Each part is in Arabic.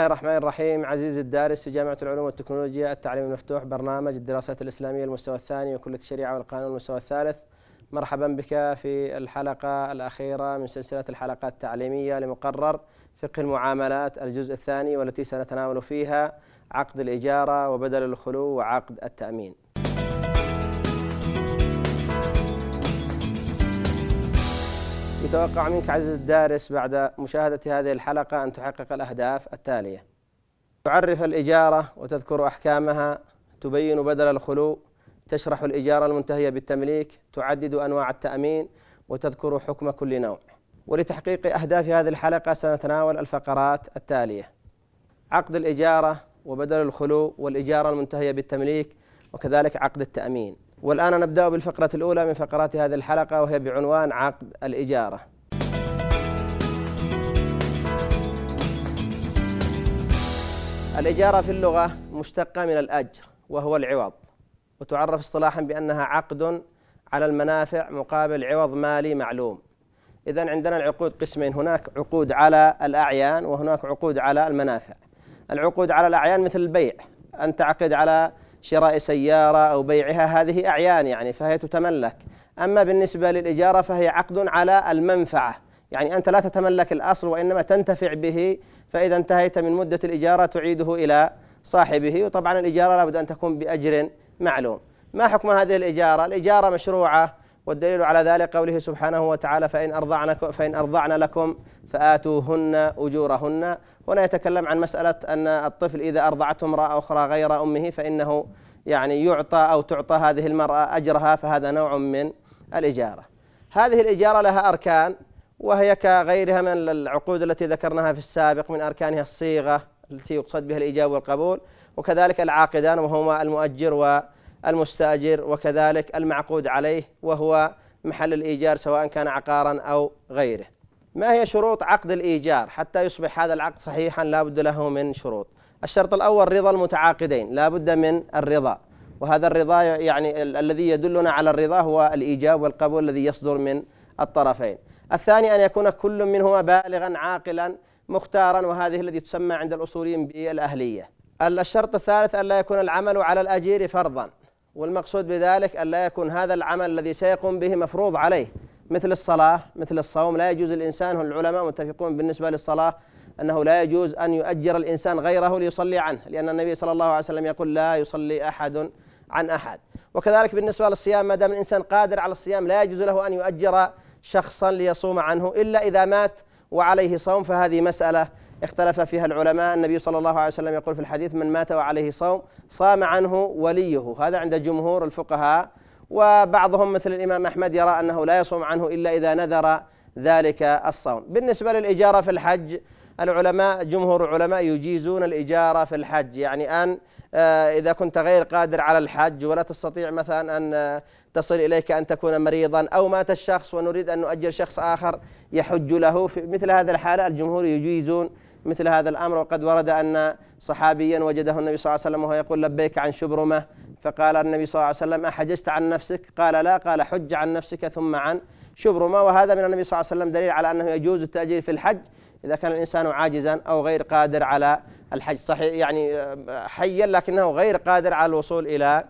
الله الرحمن الرحيم عزيزي الدارس في جامعة العلوم والتكنولوجيا التعليم المفتوح برنامج الدراسات الإسلامية المستوى الثاني وكلية الشريعة والقانون المستوى الثالث مرحبا بك في الحلقة الأخيرة من سلسلة الحلقات التعليمية لمقرر فقه المعاملات الجزء الثاني والتي سنتناول فيها عقد الإجارة وبدل الخلو وعقد التأمين يتوقع منك عزيزي الدارس بعد مشاهدة هذه الحلقة أن تحقق الأهداف التالية تعرف الإجارة وتذكر أحكامها تبين بدل الخلو تشرح الإجارة المنتهية بالتمليك تعدد أنواع التأمين وتذكر حكم كل نوع ولتحقيق أهداف هذه الحلقة سنتناول الفقرات التالية عقد الإجارة وبدل الخلو والإجارة المنتهية بالتمليك وكذلك عقد التأمين والآن نبدأ بالفقرة الأولى من فقرات هذه الحلقة وهي بعنوان عقد الإجارة الإجارة في اللغة مشتقة من الأجر وهو العوض وتعرف اصطلاحا بأنها عقد على المنافع مقابل عوض مالي معلوم إذا عندنا العقود قسمين هناك عقود على الأعيان وهناك عقود على المنافع العقود على الأعيان مثل البيع أن تعقد على شراء سيارة أو بيعها هذه أعيان يعني فهي تتملك أما بالنسبة للإجارة فهي عقد على المنفعة يعني أنت لا تتملك الأصل وإنما تنتفع به فإذا انتهيت من مدة الإجارة تعيده إلى صاحبه وطبعا الإجارة لابد أن تكون بأجر معلوم ما حكم هذه الإجارة؟ الإجارة مشروعة والدليل على ذلك قوله سبحانه وتعالى فإن أرضعن فإن أرضعن لكم فآتوهن أجورهن هنا يتكلم عن مسألة أن الطفل إذا أرضعته امرأة أخرى غير أمه فإنه يعني يعطى أو تعطى هذه المرأة أجرها فهذا نوع من الإجارة هذه الإجارة لها أركان وهي كغيرها من العقود التي ذكرناها في السابق من أركانها الصيغة التي يقصد بها الإيجاب والقبول وكذلك العاقدان وهما المؤجر و المستاجر وكذلك المعقود عليه وهو محل الإيجار سواء كان عقارا أو غيره ما هي شروط عقد الإيجار حتى يصبح هذا العقد صحيحا لا بد له من شروط الشرط الأول رضا المتعاقدين لا بد من الرضا وهذا الرضا يعني الذي يدلنا على الرضا هو الإيجاب والقبول الذي يصدر من الطرفين الثاني أن يكون كل منهما بالغا عاقلا مختارا وهذه التي تسمى عند الأصوليين بالأهلية الشرط الثالث أن لا يكون العمل على الأجير فرضا والمقصود بذلك ان لا يكون هذا العمل الذي سيقوم به مفروض عليه مثل الصلاة مثل الصوم لا يجوز الإنسان العلماء متفقون بالنسبة للصلاة أنه لا يجوز أن يؤجر الإنسان غيره ليصلي عنه لأن النبي صلى الله عليه وسلم يقول لا يصلي أحد عن أحد وكذلك بالنسبة للصيام ما دام الإنسان قادر على الصيام لا يجوز له أن يؤجر شخصا ليصوم عنه إلا إذا مات وعليه صوم فهذه مسألة اختلف فيها العلماء النبي صلى الله عليه وسلم يقول في الحديث من مات وعليه صوم صام عنه وليه هذا عند جمهور الفقهاء وبعضهم مثل الإمام أحمد يرى أنه لا يصوم عنه إلا إذا نذر ذلك الصوم بالنسبة للإجارة في الحج العلماء جمهور العلماء يجيزون الإجارة في الحج يعني أن آه، إذا كنت غير قادر على الحج ولا تستطيع مثلا أن آه، تصل إليك أن تكون مريضا أو مات الشخص ونريد أن نؤجر شخص آخر يحج له في مثل هذا الحالة الجمهور يجيزون مثل هذا الأمر وقد ورد أن صحابيا وجده النبي صلى الله عليه وسلم وهو يقول لبيك عن شبرمة فقال النبي صلى الله عليه وسلم أحجزت عن نفسك قال لا قال حج عن نفسك ثم عن شبرمة وهذا من النبي صلى الله عليه وسلم دليل على أنه يجوز التأجير في الحج إذا كان الإنسان عاجزا أو غير قادر على الحج صحيح يعني حيا لكنه غير قادر على الوصول إلى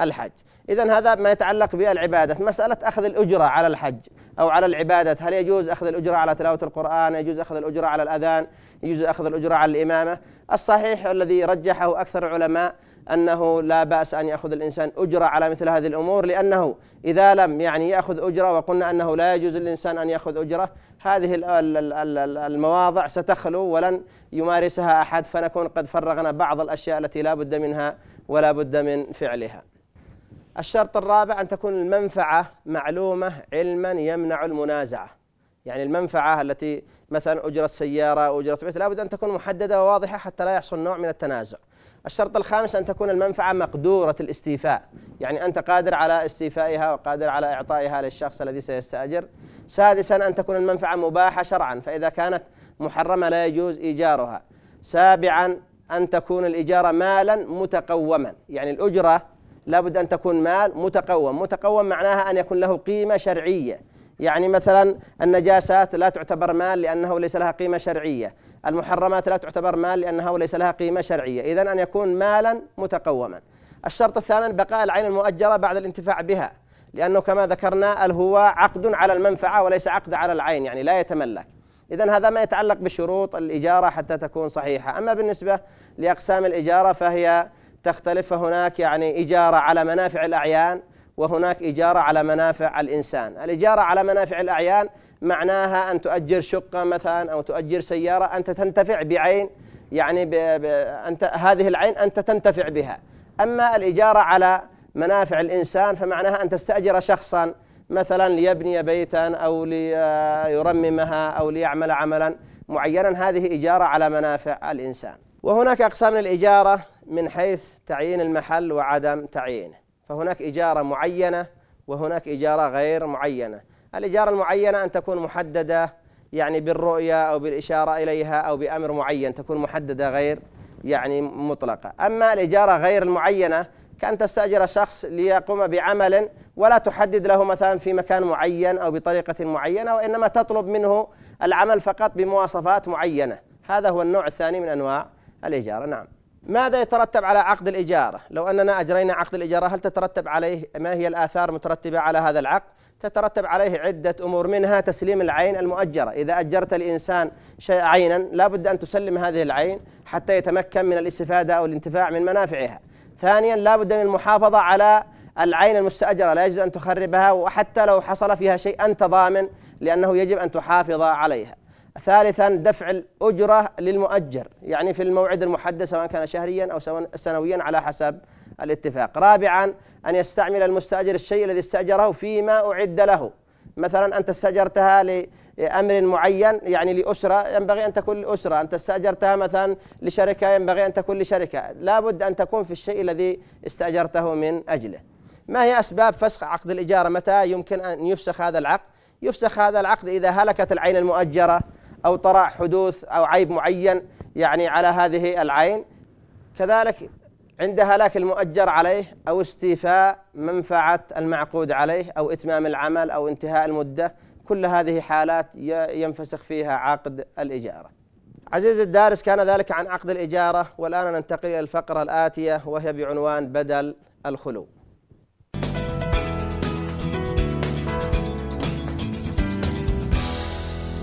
الحج إذا هذا ما يتعلق بالعبادة مسألة أخذ الأجرة على الحج أو على العبادة هل يجوز أخذ الأجرة على تلاوة القرآن يجوز أخذ الأجرة على الأذان يجوز أخذ الأجرة على الإمامة الصحيح الذي رجحه أكثر العلماء أنه لا بأس أن يأخذ الإنسان أجرة على مثل هذه الأمور لأنه إذا لم يعني يأخذ أجرة وقلنا أنه لا يجوز للإنسان أن يأخذ أجرة هذه المواضع ستخلو ولن يمارسها أحد فنكون قد فرغنا بعض الأشياء التي لا بد منها ولا بد من فعلها الشرط الرابع أن تكون المنفعة معلومة علما يمنع المنازعة يعني المنفعة التي مثلا أجرت سيارة أو أجرت بيت لابد أن تكون محددة وواضحة حتى لا يحصل نوع من التنازع الشرط الخامس أن تكون المنفعة مقدورة الاستيفاء يعني أنت قادر على استيفائها وقادر على إعطائها للشخص الذي سيستأجر سادسا أن تكون المنفعة مباحة شرعا فإذا كانت محرمة لا يجوز إيجارها سابعا أن تكون الإجارة مالا متقوما يعني الأجرة لابد أن تكون مال متقوم متقوم معناها أن يكون له قيمة شرعية يعني مثلا النجاسات لا تعتبر مال لأنه ليس لها قيمة شرعية المحرمات لا تعتبر مال لأنها ليس لها قيمة شرعية إذا أن يكون مالا متقوما الشرط الثامن بقاء العين المؤجرة بعد الانتفاع بها لأنه كما ذكرنا هو عقد على المنفعة وليس عقد على العين يعني لا يتملك إذا هذا ما يتعلق بشروط الإجارة حتى تكون صحيحة أما بالنسبة لأقسام الإجارة فهي تختلف فهناك يعني إجارة على منافع الأعيان وهناك إجارة على منافع الإنسان الإجارة على منافع الأعيان معناها أن تؤجر شقة مثلا أو تؤجر سيارة أنت تنتفع بعين يعني بـ بـ أنت هذه العين أنت تنتفع بها أما الإجارة على منافع الإنسان فمعناها أن تستأجر شخصا مثلا ليبني بيتا أو ليرممها أو ليعمل عملا معينا هذه إجارة على منافع الإنسان وهناك أقسام للإجارة من حيث تعيين المحل وعدم تعيينه فهناك إجارة معينة وهناك إجارة غير معينة الإجارة المعينة أن تكون محددة يعني بالرؤية أو بالإشارة إليها أو بأمر معين تكون محددة غير يعني مطلقة أما الإجارة غير المعينة كأن تستأجر شخص ليقوم بعمل ولا تحدد له مثلا في مكان معين أو بطريقة معينة وإنما تطلب منه العمل فقط بمواصفات معينة هذا هو النوع الثاني من أنواع الإجارة نعم ماذا يترتب على عقد الإجارة؟ لو أننا أجرينا عقد الإجارة هل تترتب عليه ما هي الآثار المترتبة على هذا العقد؟ تترتب عليه عدة أمور منها تسليم العين المؤجرة إذا أجرت الإنسان شيء عينا لا بد أن تسلم هذه العين حتى يتمكن من الاستفادة أو الانتفاع من منافعها ثانيا لا بد من المحافظة على العين المستأجرة لا يجوز أن تخربها وحتى لو حصل فيها شيء أنت ضامن لأنه يجب أن تحافظ عليها ثالثا دفع الأجرة للمؤجر يعني في الموعد المحدد سواء كان شهريا أو سنويا على حسب الاتفاق رابعا أن يستعمل المستأجر الشيء الذي استأجره فيما أعد له مثلا أنت استأجرتها لأمر معين يعني لأسرة ينبغي أن تكون لأسرة أنت استأجرتها مثلا لشركة ينبغي أن تكون لشركة لا بد أن تكون في الشيء الذي استأجرته من أجله ما هي أسباب فسخ عقد الإجارة متى يمكن أن يفسخ هذا العقد يفسخ هذا العقد إذا هلكت العين المؤجرة أو طرأ حدوث أو عيب معين يعني على هذه العين كذلك عند هلاك المؤجر عليه أو استيفاء منفعة المعقود عليه أو إتمام العمل أو انتهاء المدة كل هذه حالات ينفسخ فيها عقد الإجارة عزيزي الدارس كان ذلك عن عقد الإجارة والآن ننتقل إلى الفقرة الآتية وهي بعنوان بدل الخلو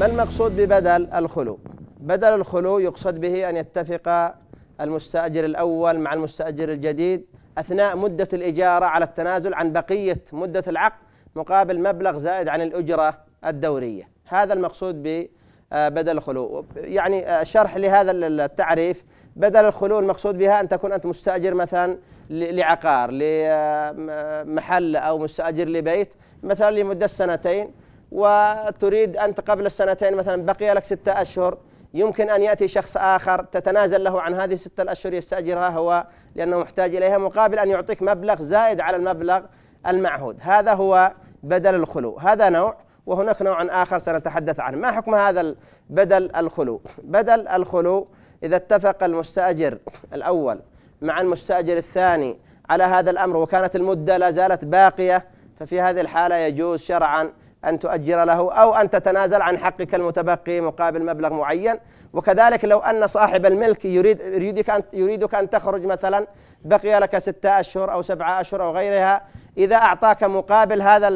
ما المقصود ببدل الخلو بدل الخلو يقصد به أن يتفق المستأجر الأول مع المستأجر الجديد أثناء مدة الإجارة على التنازل عن بقية مدة العقد مقابل مبلغ زائد عن الأجرة الدورية هذا المقصود ببدل آه، الخلو يعني آه، شرح لهذا التعريف بدل الخلو المقصود بها أن تكون أنت مستأجر مثلا لعقار لمحل آه، أو مستأجر لبيت مثلا لمدة سنتين وتريد أنت قبل السنتين مثلا بقي لك ستة أشهر يمكن أن يأتي شخص آخر تتنازل له عن هذه الستة الأشهر يستأجرها هو لأنه محتاج إليها مقابل أن يعطيك مبلغ زائد على المبلغ المعهود هذا هو بدل الخلو هذا نوع وهناك نوع آخر سنتحدث عنه ما حكم هذا بدل الخلو بدل الخلو إذا اتفق المستأجر الأول مع المستأجر الثاني على هذا الأمر وكانت المدة لا زالت باقية ففي هذه الحالة يجوز شرعا أن تؤجر له أو أن تتنازل عن حقك المتبقي مقابل مبلغ معين وكذلك لو أن صاحب الملك يريد يريدك أن يريدك أن تخرج مثلا بقي لك ستة أشهر أو سبعة أشهر أو غيرها إذا أعطاك مقابل هذا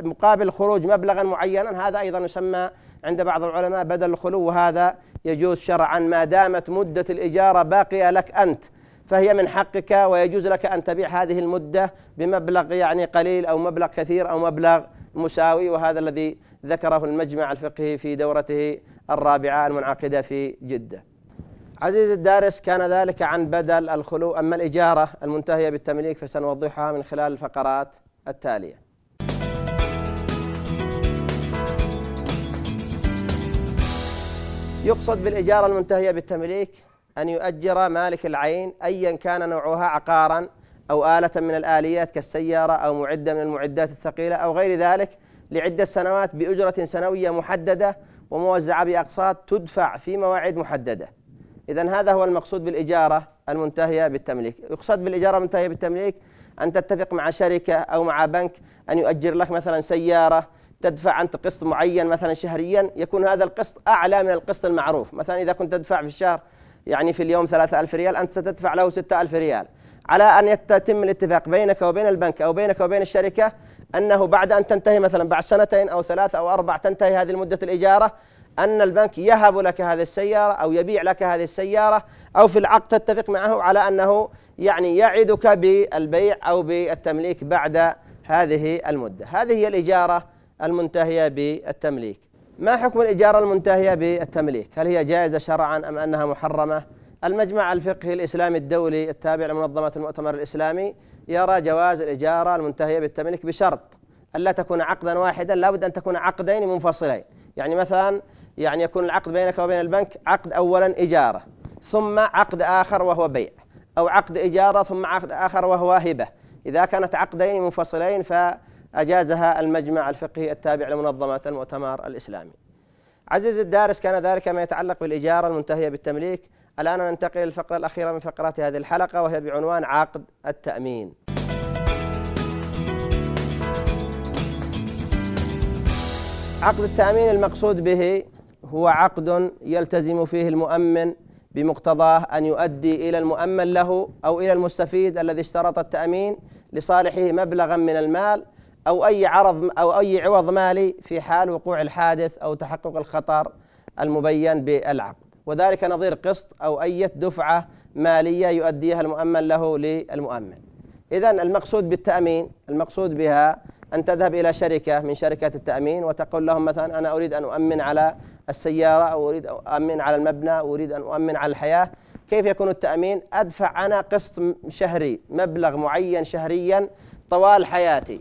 مقابل خروج مبلغا معينا هذا أيضا يسمى عند بعض العلماء بدل الخلو وهذا يجوز شرعا ما دامت مدة الإجارة باقية لك أنت فهي من حقك ويجوز لك أن تبيع هذه المدة بمبلغ يعني قليل أو مبلغ كثير أو مبلغ مساوي وهذا الذي ذكره المجمع الفقهي في دورته الرابعة المنعقدة في جدة عزيز الدارس كان ذلك عن بدل الخلو أما الإجارة المنتهية بالتمليك فسنوضحها من خلال الفقرات التالية يقصد بالإجارة المنتهية بالتمليك أن يؤجر مالك العين أيا كان نوعها عقارا أو آلة من الآليات كالسيارة أو معدة من المعدات الثقيلة أو غير ذلك لعدة سنوات بأجرة سنوية محددة وموزعة بأقساط تدفع في مواعيد محددة إذا هذا هو المقصود بالإجارة المنتهية بالتمليك يقصد بالإجارة المنتهية بالتمليك أن تتفق مع شركة أو مع بنك أن يؤجر لك مثلا سيارة تدفع أنت قسط معين مثلا شهريا يكون هذا القسط أعلى من القسط المعروف مثلا إذا كنت تدفع في الشهر يعني في اليوم 3000 ريال أنت ستدفع له 6000 ريال على أن يتم الاتفاق بينك وبين البنك أو بينك وبين الشركة أنه بعد أن تنتهي مثلا بعد سنتين أو ثلاث أو أربع تنتهي هذه مدة الإجارة أن البنك يهب لك هذه السيارة أو يبيع لك هذه السيارة أو في العقد تتفق معه على أنه يعني يعدك بالبيع أو بالتمليك بعد هذه المدة هذه هي الإجارة المنتهية بالتمليك ما حكم الإجارة المنتهية بالتمليك هل هي جائزة شرعا أم أنها محرمة المجمع الفقهي الإسلامي الدولي التابع لمنظمة المؤتمر الإسلامي يرى جواز الإجارة المنتهية بالتمليك بشرط ألا تكون عقدا واحدا لابد أن تكون عقدين منفصلين يعني مثلا يعني يكون العقد بينك وبين البنك عقد أولا إجارة ثم عقد آخر وهو بيع أو عقد إجارة ثم عقد آخر وهو هبة إذا كانت عقدين منفصلين فأجازها المجمع الفقهي التابع لمنظمة المؤتمر الإسلامي عزيزي الدارس كان ذلك ما يتعلق بالإجارة المنتهية بالتمليك الآن ننتقل للفقرة الأخيرة من فقرات هذه الحلقة وهي بعنوان عقد التأمين عقد التأمين المقصود به هو عقد يلتزم فيه المؤمن بمقتضاه أن يؤدي إلى المؤمن له أو إلى المستفيد الذي اشترط التأمين لصالحه مبلغا من المال أو أي عرض أو أي عوض مالي في حال وقوع الحادث أو تحقق الخطر المبين بالعقد وذلك نظير قسط أو أي دفعة مالية يؤديها المؤمن له للمؤمن إذا المقصود بالتأمين المقصود بها أن تذهب إلى شركة من شركات التأمين وتقول لهم مثلا أنا أريد أن أؤمن على السيارة أو أريد أن أؤمن على المبنى أو أريد أن أؤمن على الحياة كيف يكون التأمين أدفع أنا قسط شهري مبلغ معين شهريا طوال حياتي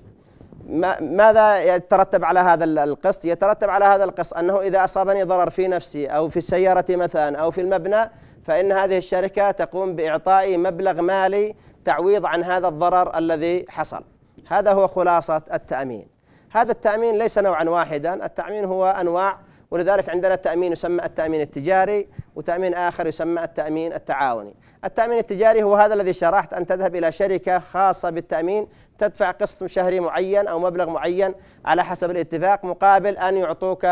ماذا يترتب على هذا القسط يترتب على هذا القسط أنه إذا أصابني ضرر في نفسي أو في السيارة مثلا أو في المبنى فإن هذه الشركة تقوم بإعطائي مبلغ مالي تعويض عن هذا الضرر الذي حصل هذا هو خلاصة التأمين هذا التأمين ليس نوعا واحدا التأمين هو أنواع ولذلك عندنا تأمين يسمى التأمين التجاري وتأمين آخر يسمى التأمين التعاوني التأمين التجاري هو هذا الذي شرحت أن تذهب إلى شركة خاصة بالتأمين تدفع قسط شهري معين أو مبلغ معين على حسب الاتفاق مقابل أن يعطوك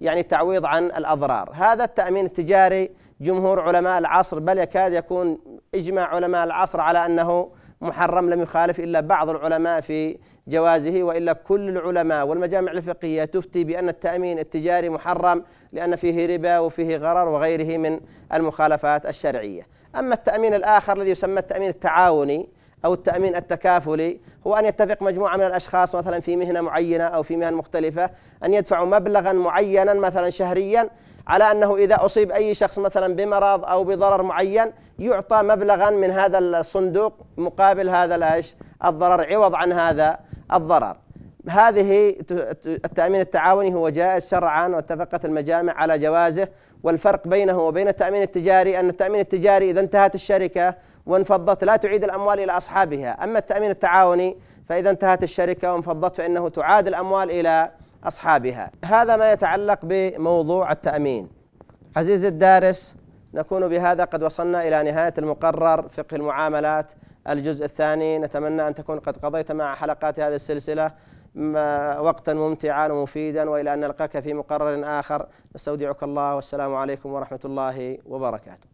يعني تعويض عن الأضرار هذا التأمين التجاري جمهور علماء العصر بل يكاد يكون إجماع علماء العصر على أنه محرم لم يخالف إلا بعض العلماء في جوازه وإلا كل العلماء والمجامع الفقهية تفتي بأن التأمين التجاري محرم لأن فيه ربا وفيه غرر وغيره من المخالفات الشرعية أما التأمين الآخر الذي يسمى التأمين التعاوني أو التأمين التكافلي هو أن يتفق مجموعة من الأشخاص مثلا في مهنة معينة أو في مهن مختلفة أن يدفعوا مبلغا معينا مثلا شهريا على أنه إذا أصيب أي شخص مثلا بمرض أو بضرر معين يعطى مبلغا من هذا الصندوق مقابل هذا الأش الضرر عوض عن هذا الضرر هذه التأمين التعاوني هو جائز شرعا واتفقت المجامع على جوازه والفرق بينه وبين التأمين التجاري أن التأمين التجاري إذا انتهت الشركة وانفضت لا تعيد الأموال إلى أصحابها أما التأمين التعاوني فإذا انتهت الشركة وانفضت فإنه تعاد الأموال إلى أصحابها هذا ما يتعلق بموضوع التأمين عزيزي الدارس نكون بهذا قد وصلنا إلى نهاية المقرر فقه المعاملات الجزء الثاني نتمنى أن تكون قد قضيت مع حلقات هذه السلسلة وقتا ممتعا ومفيدا والى ان نلقاك في مقرر اخر نستودعك الله والسلام عليكم ورحمه الله وبركاته.